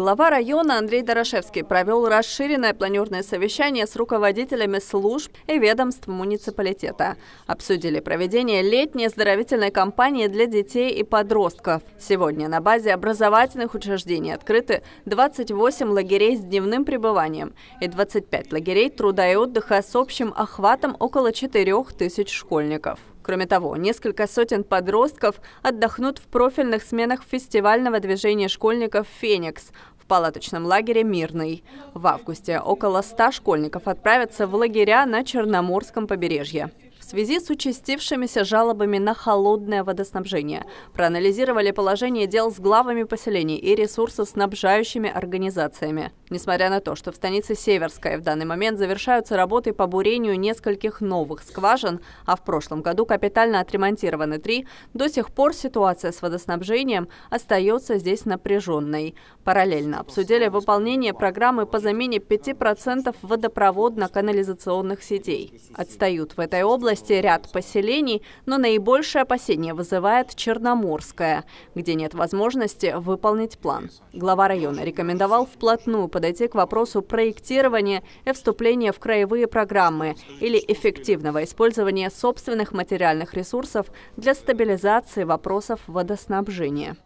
Глава района Андрей Дорошевский провел расширенное планерное совещание с руководителями служб и ведомств муниципалитета. Обсудили проведение летней оздоровительной кампании для детей и подростков. Сегодня на базе образовательных учреждений открыты 28 лагерей с дневным пребыванием и 25 лагерей труда и отдыха с общим охватом около 4000 школьников. Кроме того, несколько сотен подростков отдохнут в профильных сменах фестивального движения школьников «Феникс» в палаточном лагере «Мирный». В августе около 100 школьников отправятся в лагеря на Черноморском побережье связи с участившимися жалобами на холодное водоснабжение. Проанализировали положение дел с главами поселений и ресурсоснабжающими организациями. Несмотря на то, что в станице Северская в данный момент завершаются работы по бурению нескольких новых скважин, а в прошлом году капитально отремонтированы три, до сих пор ситуация с водоснабжением остается здесь напряженной. Параллельно обсудили выполнение программы по замене 5% водопроводно-канализационных сетей. Отстают в этой области области ряд поселений, но наибольшее опасение вызывает Черноморское, где нет возможности выполнить план. Глава района рекомендовал вплотную подойти к вопросу проектирования и вступления в краевые программы или эффективного использования собственных материальных ресурсов для стабилизации вопросов водоснабжения.